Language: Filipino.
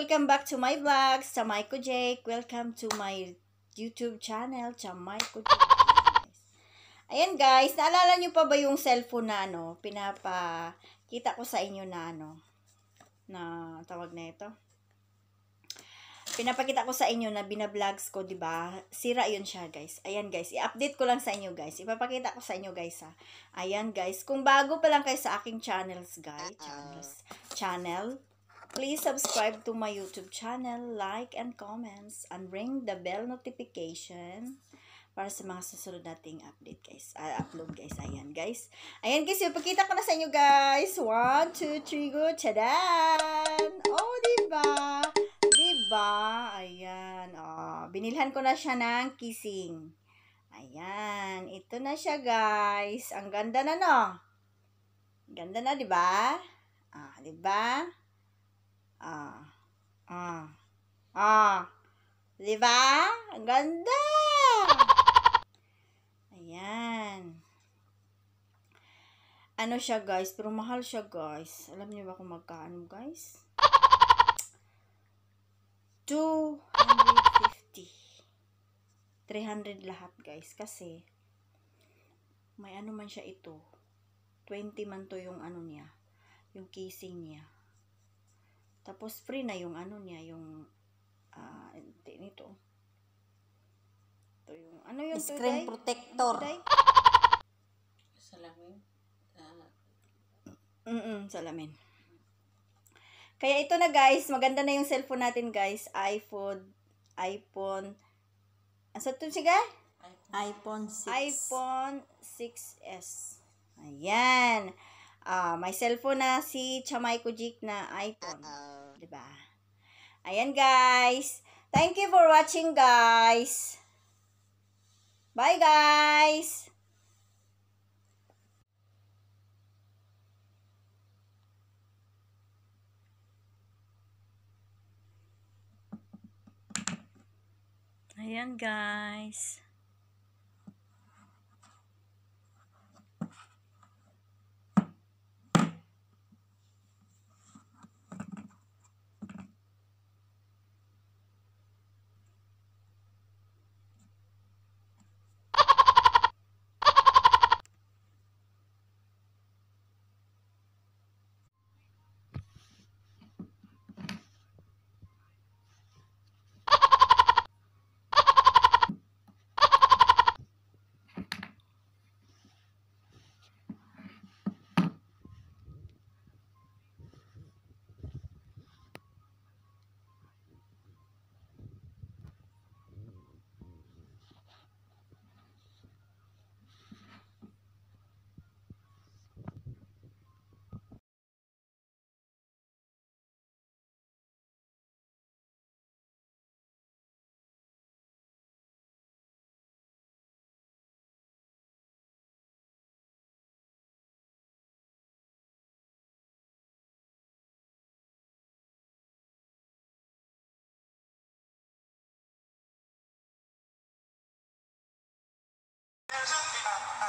Welcome back to my vlog. Sa Maiko Jake. Welcome to my YouTube channel. Sa Maiko Jake. Ayan guys, naalala nyo pa ba yung cellphone na ano, Pinapakita ko sa inyo na ano, na tawag na ito. Pinapakita ko sa inyo na binablogs ko, 'di ba? Sira 'yun siya, guys. Ayan, guys. I-update ko lang sa inyo, guys. Ipapakita ko sa inyo, guys, ha. Ayan, guys. Kung bago pa lang kayo sa aking channels, guys, channels, channel, Please subscribe to my YouTube channel, like and comments, and ring the bell notification para sa mga susunod nating update guys. Uh, upload guys. Ayan guys. Ayan guys, ipakita ko na sa inyo guys. 1, 2, 3, go. Tchadan! Oh, diba? Diba? Ayan. Oh, binilhan ko na siya ng kissing. Ayan. Ito na siya guys. Ang ganda na no? Ganda na, diba? Ah, diba? Ah. Ah. Ah. Di Ang ganda! Ayan. Ano siya, guys? Pero mahal siya, guys. Alam niyo ba kung magkaano, guys? 250. 300 lahat, guys. Kasi, may ano man siya ito. 20 man to yung ano niya. Yung casing niya. Tapos free na yung ano niya, yung ah, uh, hindi nito. Ito yung ano yung screen today? protector. Today? Salamin. Uh, mm, mm salamin. Kaya ito na guys, maganda na yung cellphone natin guys, iPhone, iPhone. Asa to siya? iPhone 6. iPhone 6s. Ayan. Uh, ah, my cellphone na si Chamay Kujik na iPhone. Uh-oh. Diba? Ayan, guys. Thank you for watching, guys. Bye, guys! Ayan, guys. There's nothing.